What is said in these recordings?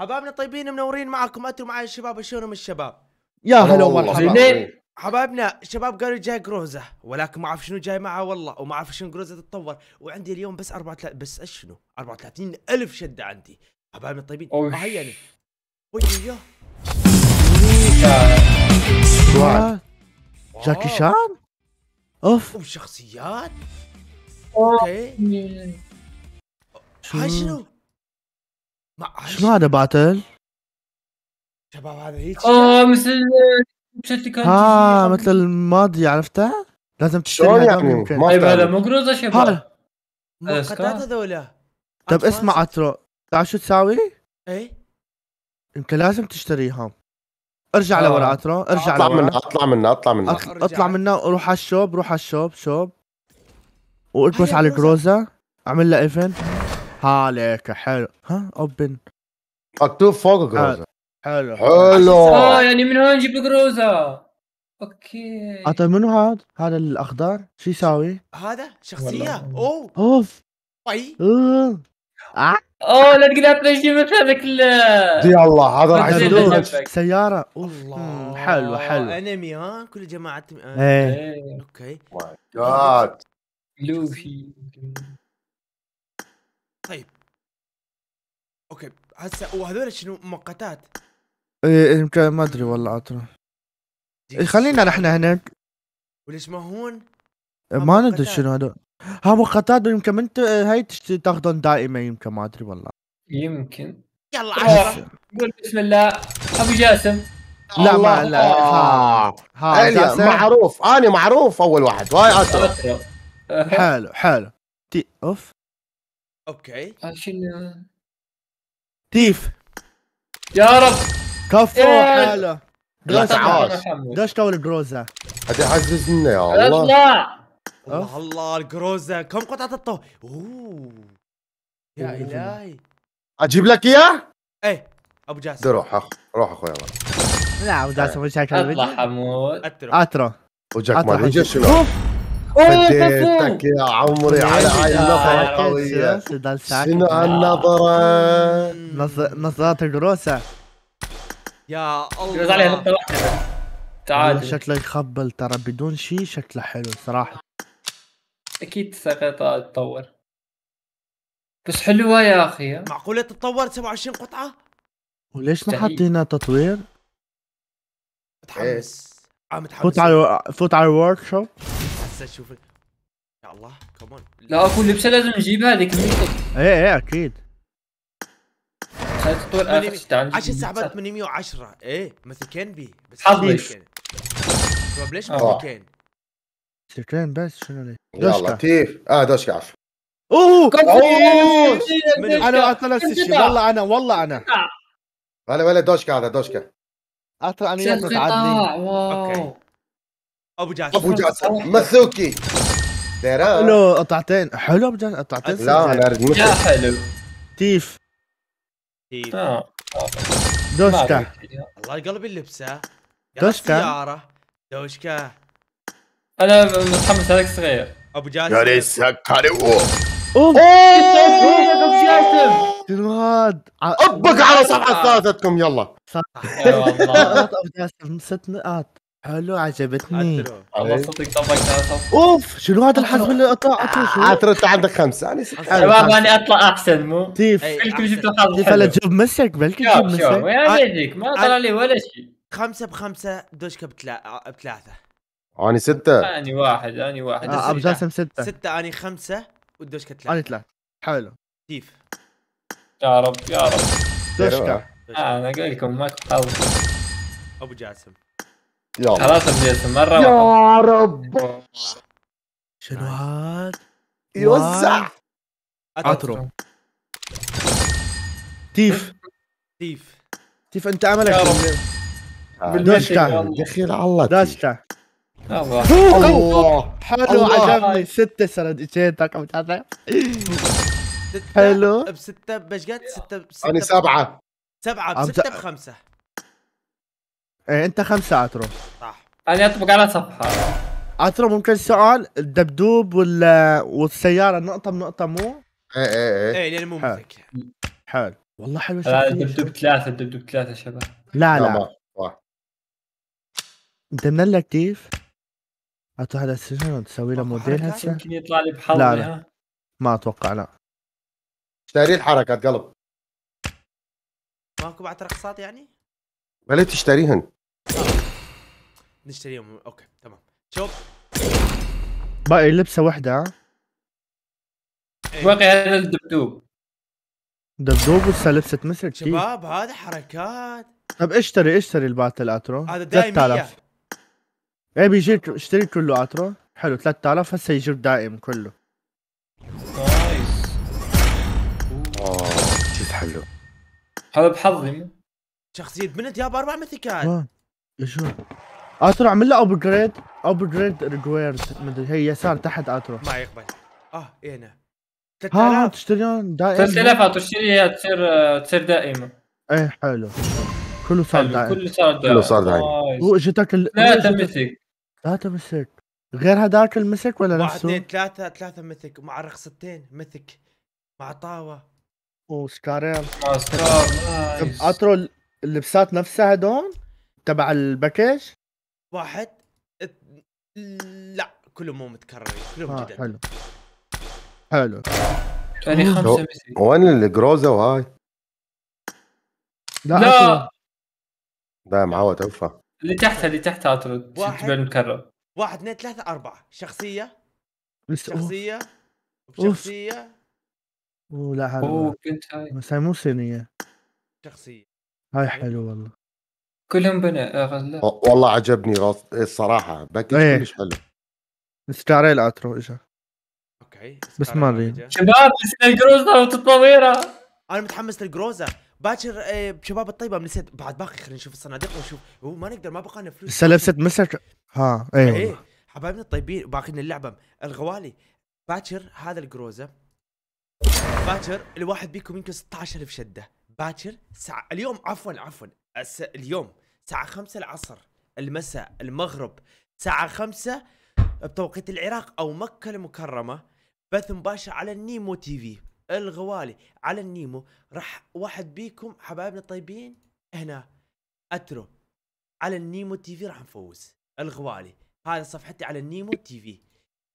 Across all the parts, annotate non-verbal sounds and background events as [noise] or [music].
حبايبنا طيبين منورين معكم انتم معي الشباب شلونهم الشباب؟ يا هلا ومرحبا حبايبنا شباب قالوا جاي قروزه ولكن ما اعرف شنو جاي معه والله وما اعرف شنو قروزه تتطور وعندي اليوم بس 34 بس شنو 34 الف شده عندي حبايبنا طيبين يعني وي يا جاكي شان اوف وشخصيات اوكي هاي شنو ما شنو هذا باتل؟ شباب هذا هيك اه مثل اه مثل الماضي عرفته؟ لازم تشتري يعني طيب هذا مو قروزه شباب آه، مؤقتات هذول طيب اسمع اترو تعرف شو تساوي؟ اي انت لازم تشتريهم ارجع آه. لورا اترو ارجع اطلع منا اطلع منا اطلع منا اطلع, منا منها وروح على الشوب روح على الشوب شوب والبس أيوة، على الجروزه اعمل له ايفنت حالك حلو ها اوبن مكتوب فوق جروزا حلو حلو اه يعني من هون جيب جروزا اوكي اعطى منو هذا؟ هذا الاخضر شو يساوي؟ هذا شخصيه اوه اوف طيب. اي آه. اوه لا تقدر تطلع شيء مثل هذاك يا الله هذا راح يصير سياره الله حلو حلو انمي ها كل جماعه ايه اوكي لوفي oh طيب اوكي هسه وهذول شنو مؤقتات إيه،, ايه يمكن ما ادري والله عطره إيه خلينا نحن هناك وليش ما هون؟ إيه، ما ندري شنو هذول ها مؤقتات يمكن انت إيه، هاي تاخذون دائما يمكن ما ادري والله يمكن يلا قول بسم الله ابو جاسم لا ما لا ها ها جاسم. معروف انا معروف اول واحد هاي حلو حلو تي اوف اوكي ايش تيف يا رب كفو إيه. حاله جروزا عاش ليش تو الجروزا؟ هذا يعزز لنا يا الله اطلع الله الله الجروزا كم قطعة الطو اوه يا الهي اجيب لك اياه؟ ايه ابو جاسم روح اخ روح اخوي لا ابو جاسم هيك أه. الله حمود اترو اترو وجاك ما وجاك شنو؟ فديتك يا عمري على هاي آه، النظرة القوية آه، آه، شنو هالنظرة؟ نظرات الروسة يا الله تعال شكله يخبل ترى بدون شيء شكله حلو صراحة اكيد سقطة تطور بس حلوة يا اخي معقولة تتطور 27 قطعة؟ وليش ما حاطينها تطوير؟ متحمس عم متحمس فوت على فوت على الورك شوب لسه تشوف يا الله كمون لا اكو لبسه لازم نجيبها هذيك ايه ايه اكيد عشان سحبت 810 ايه مثل كان بي بس حظيش طب ليش مثل آه. كان؟ بس شنو ليه؟ يلا لطيف اه دوشكا عفوا اوه اوه انا اطلع والله انا والله انا ولا ولا دوشكا هذا دوشكا اطلع انا يطلع عدني اوكي ابو جاسم ابو جاسم مثوكي حلو قطعتين حلو ابو جاسم قطعتين لا انا ارد يا حلو تيف تيف آه. دوشكا الله يقلب اللبسه دوشكا دوشكا انا متحمس عليك صغير ابو جاسم يا ريس لسه اوه اوه جنواد طبق على صفحه ثلاثتكم يلا صفحه ابو جاسم ست نقاط حلو عجبتني الله إيه. صدق طبق اوف شنو هذا الحزم اللي قطعته شو عاد انت عندك خمسه انا شباب انا اطلع احسن مو كيف؟ بلكي جبت الحظ تيف لا مسك بلكي جيب مسك يا يجيك ما آه، آه، طلع لي ولا شيء خمسه بخمسه دوشكا آه، بثلاثه اني سته اني واحد اني واحد آه ابو جاسم سته سته اني خمسه والدوشكا ثلاثه اني ثلاثه حلو كيف؟ يا رب يا رب دوشكا انا اقول لكم ما تحاول ابو جاسم يلا خلاص بديت مرة يا رب شنو هاد؟ يوزع اترو تيف تيف تيف انت عملك يا آه، دخيل الله داشتا الله حلو عجبني ستة سند اجيتك مش ثلاثة حلو بستة بشقد ستة بستة انا سبعة سبعة بستة بخمسة ايه انت خمسه عطرو صح انا اطبق على صفحه عطرو ممكن سؤال الدبدوب وال والسياره نقطه بنقطه مو؟ ايه ايه ايه ايه لان مو مسك حلو والله حلو لا الدبدوب ثلاثه الدبدوب ثلاثه شباب لا لا انت من اللكتيف؟ هاتوا هذا السجن وتسوي له موديل هسه يمكن يطلع لي بحظ لا, لا ما اتوقع لا اشتري الحركات قلب ماكو بعد رقصات يعني؟ ولا تشتريهن؟ نشتريهم اوكي تمام شوف باقي لبسه وحده باقي إيه. هذا الدبدوب دبدوب لسه لبسه مثل شيء شباب هذا حركات طب اشتري اشتري البات الاترو هذا دائم 3000 ايه بيجي اشتري كله اترو حلو 3000 هسه يجيب دائم كله نايس اوه كيف حلو هذا بحظي شخصية بنت يابا اربع مثيكات آه. شو؟ اترو اعمل له ابجريد ابجريد ريكويرد مدري هي يسار تحت اترو ما يقبل اه هنا إيه، 3000 تشتريون دائما 3000 تشتريها تصير آه، تصير دائمه ايه حلو كله صار دائم كله صار دائم هو اجتك ثلاثة مسك ثلاثة مسك غير هذاك المسك ولا نفسه؟ واحد اثنين ثلاثة ثلاثة مسك مع رخصتين مسك مع طاوة وسكارير اه سكار اترو اللبسات نفسها هدول؟ تبع الباكيج واحد ات... لا كلهم مو متكررين كلهم آه جدد حلو حلو يعني خمسه ميسي وين الجروزا وهاي؟ لا لا لا معود اوفى اللي تحتها اللي تحتها اطرد واحد مكرر واحد اثنين ثلاثة أربعة شخصية شخصية شخصية اوه لا هذا اوه كنت بس هاي مو صينية شخصية هاي حلو والله كلهم بناء اغلب آه، والله عجبني غص... الصراحه باكج ايه. حلو استعري الاترو اجا اوكي بس ما ادري شباب الجروزة الجروزا وتطويرها انا متحمس للجروزا باكر آه، شباب الطيبه نسيت بعد باقي خلينا نشوف الصناديق ونشوف هو ما نقدر ما بقى لنا فلوس هسه لبست مسك ها ايوه ايه حبايبنا الطيبين باقي لنا اللعبه الغوالي باكر هذا الجروزا باكر الواحد بيكم يمكن 16000 شده باكر سع... اليوم عفوا عفوا أس... اليوم الساعة خمسة العصر المساء المغرب الساعة خمسة بتوقيت العراق أو مكة المكرمة بث مباشر على النيمو تي في الغوالي على النيمو راح واحد بيكم حبايبنا الطيبين هنا اترو على النيمو تي في راح نفوز الغوالي هذا صفحتي على النيمو تي في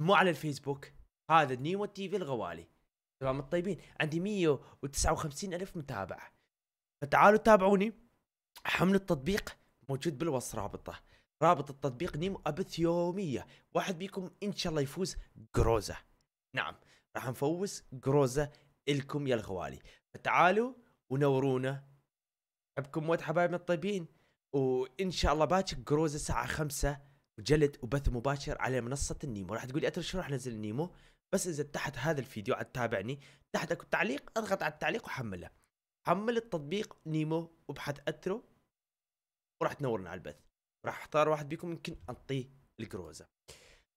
مو على الفيسبوك هذا النيمو تي في الغوالي تمام الطيبين عندي 159 الف متابع فتعالوا تابعوني حمل التطبيق موجود بالوصف رابطه رابط التطبيق نيمو ابث يوميه واحد بيكم ان شاء الله يفوز جروزا نعم راح نفوز جروزا الكم يا الغوالي فتعالوا ونورونا حبكم موت حبايبنا الطيبين وان شاء الله باكر جروزا الساعه 5 وجلد وبث مباشر على منصه النيمو راح تقولي اتر شو راح نزل النيمو بس اذا تحت هذا الفيديو عاد تتابعني تحت اكو تعليق اضغط على التعليق وحمله حمل التطبيق نيمو وابحث اترو وراح تنورنا على البث راح اختار واحد بيكم يمكن اعطيه الكروزه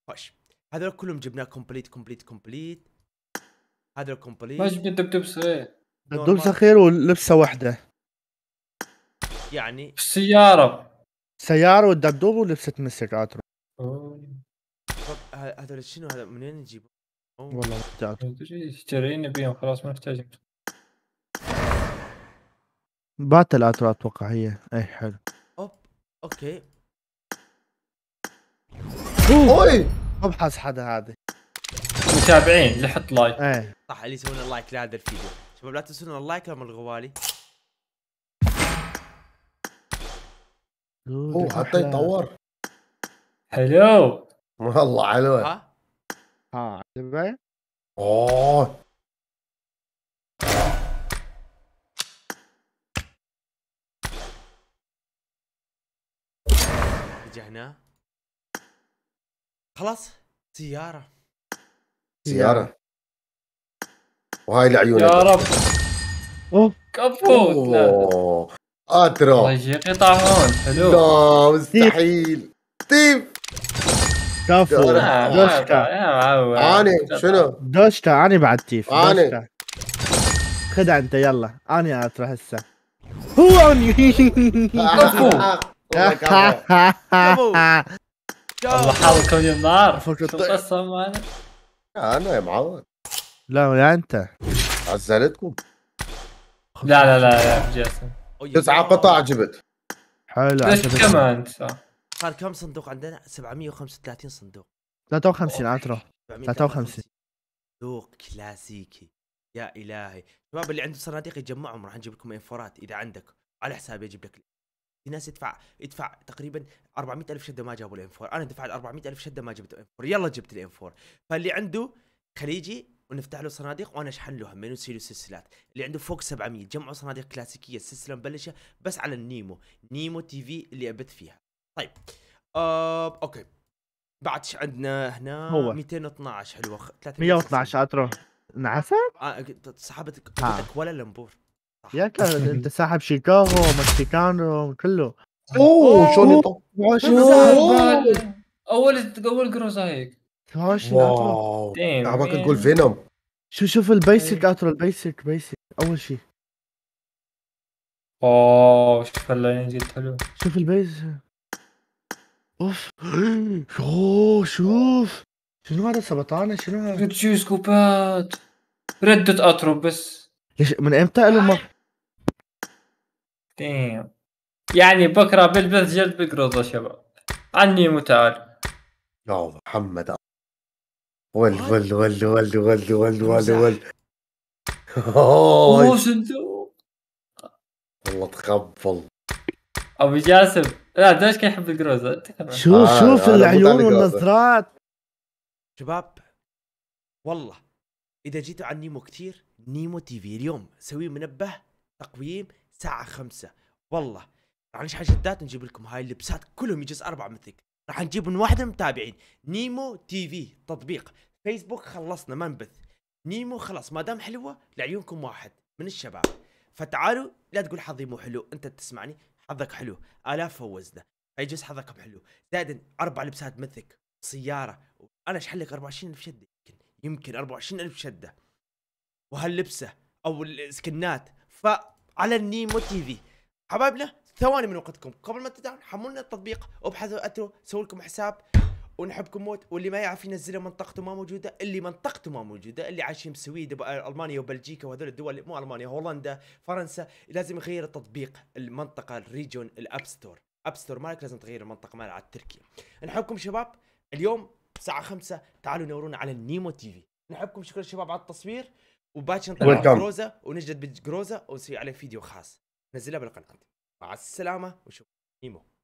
خش طيب، هذول كلهم جبناه كومبليت كومبليت كومبليت هذول كومبليت ما جبت الدبدبس ايه خير ولبسه واحده يعني السيارة سيارة والدبدوب ولبسة مسك عاترو هذول شنو هذا من وين نجيبه؟ والله ما اشترينا بيهم خلاص ما نحتاجهم بات الاترو اتوقع هي اي حلو اوب اوكي اوي ابحث حدا هذا متابعين لحط لايك ايه صح اللي يسوون لايك لهذا الفيديو شباب لا تنسون اللايك لما الغوالي اوه حتى يتطور حلو والله حلوه ها ها عجبك؟ اوه واجهناه خلاص سياره سياره وهاي العيون يا رب كفوت كفو اترا قطع هون حلو لا مستحيل ستيف كفو آه، آه، دوشتا آه، اني شنو دوشتا اني بعد تيف اني خد انت يلا اني اترى هسه هو اني كفو [laughs] الله يا انا يا معود لا ولا انت عزلتكم لا لا لا يا جاسم تسعة قطع جبت حلو ليش كمان تسعة صار كم صندوق عندنا 735 صندوق 53 عطرة 53 صندوق كلاسيكي يا الهي شباب اللي عنده صناديق يجمعهم راح نجيب لكم انفورات اذا عندك على حسابي اجيب لك في ناس يدفع يدفع تقريبا 400 الف شده ما جابوا الام 4 انا دفعت 400 الف شده ما جبت الام 4 يلا جبت الام 4 فاللي عنده خليجي ونفتح له صناديق وانا اشحن له همين ونسوي له سلسلات اللي عنده فوق 700 جمعوا صناديق كلاسيكيه سلسله مبلشه بس على النيمو نيمو تي في اللي ابت فيها طيب آه، اوكي بعد عندنا هنا هو 212 حلوه 312 اترو نعسة؟ آه، سحبتك آه. ولا لمبور يا كان انت ساحب شيكاغو مكسيكانو كله اوه شلون اول اول اول كروس هيك واو عمك تقول فينوم شو شوف البيسك اترو البيسك بيسك اول شيء اوه شوف اللاين جد حلو شوف البيس اوف اوه شوف شنو هذا سبطانة شنو هذا؟ شو سكوبات ردت اترو بس ليش من امتى له ديم. يعني بكره بلبس جلد بقرض يا شباب عني متعال يا محمد ول ول ول ول ول ول ول ول [laughs] مو صندوق والله تقبل ابو جاسم لا ليش كان يحب القروز آه، شوف شوف آه العيون والنظرات شباب والله اذا جيتوا عن نيمو كثير نيمو تي في اليوم سوي منبه تقويم الساعة خمسة والله راح نشحن شدات نجيب لكم هاي اللبسات كلهم يجلس أربعة مثلك راح نجيب من واحد من المتابعين نيمو تي في تطبيق فيسبوك خلصنا ما نبث نيمو خلاص ما دام حلوة لعيونكم واحد من الشباب فتعالوا لا تقول حظي مو حلو انت تسمعني حظك حلو الاف فوزنا فيجلس حظكم حلو زائد اربع لبسات مثلك سيارة انا اشحن لك 24000 شدة يمكن يمكن 24000 شدة وهاللبسة او السكنات ف على النيمو تي في حبايبنا ثواني من وقتكم قبل ما تدعون حملنا التطبيق وابحثوا اترو سووا لكم حساب ونحبكم موت واللي ما يعرف ينزله منطقته ما موجوده اللي منطقته ما موجوده اللي عايشين بسويد المانيا وبلجيكا وهذول الدول مو المانيا هولندا فرنسا لازم يغير التطبيق المنطقه الريجون الاب ستور اب ستور مالك لازم تغير المنطقه مالك على التركي نحبكم شباب اليوم الساعه 5 تعالوا نورونا على النيمو تي في نحبكم شكرا شباب على التصوير وباتش نطلع جروزا ونجد بجروزا ونسوي عليه فيديو خاص نزلها بالقناه مع السلامه وشوف نيمو